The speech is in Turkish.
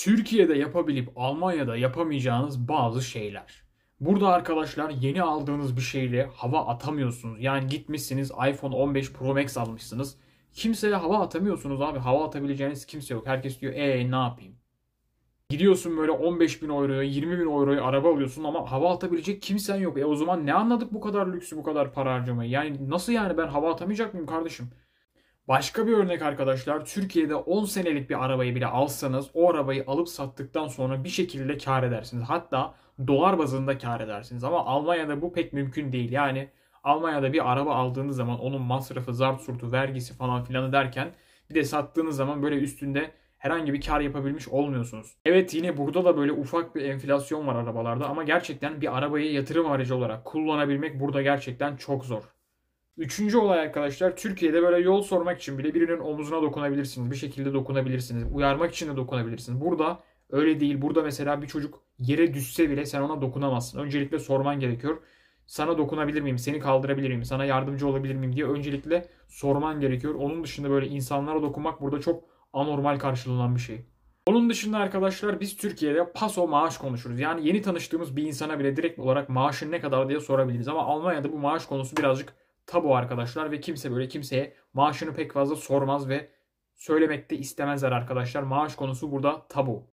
Türkiye'de yapabilip Almanya'da yapamayacağınız bazı şeyler. Burada arkadaşlar yeni aldığınız bir şeyle hava atamıyorsunuz. Yani gitmişsiniz iPhone 15 Pro Max almışsınız. Kimseye hava atamıyorsunuz abi. Hava atabileceğiniz kimse yok. Herkes diyor ee ne yapayım? Gidiyorsun böyle 15 bin euroya 20 bin euroya araba alıyorsun ama hava atabilecek kimsen yok. E o zaman ne anladık bu kadar lüksü bu kadar para harcamayı? Yani nasıl yani ben hava atamayacak mıyım kardeşim? Başka bir örnek arkadaşlar Türkiye'de 10 senelik bir arabayı bile alsanız o arabayı alıp sattıktan sonra bir şekilde kar edersiniz. Hatta dolar bazında kar edersiniz ama Almanya'da bu pek mümkün değil. Yani Almanya'da bir araba aldığınız zaman onun masrafı, zart surtu, vergisi falan filanı derken bir de sattığınız zaman böyle üstünde herhangi bir kar yapabilmiş olmuyorsunuz. Evet yine burada da böyle ufak bir enflasyon var arabalarda ama gerçekten bir arabayı yatırım aracı olarak kullanabilmek burada gerçekten çok zor. Üçüncü olay arkadaşlar Türkiye'de böyle yol sormak için bile birinin omuzuna dokunabilirsiniz. Bir şekilde dokunabilirsiniz. Uyarmak için de dokunabilirsiniz. Burada öyle değil. Burada mesela bir çocuk yere düşse bile sen ona dokunamazsın. Öncelikle sorman gerekiyor. Sana dokunabilir miyim? Seni kaldırabilir miyim? Sana yardımcı olabilir miyim diye öncelikle sorman gerekiyor. Onun dışında böyle insanlara dokunmak burada çok anormal karşılanan bir şey. Onun dışında arkadaşlar biz Türkiye'de paso maaş konuşuruz. Yani yeni tanıştığımız bir insana bile direkt olarak maaşın ne kadar diye sorabiliriz. Ama Almanya'da bu maaş konusu birazcık tabu arkadaşlar ve kimse böyle kimseye maaşını pek fazla sormaz ve söylemek de istemezler arkadaşlar. Maaş konusu burada tabu.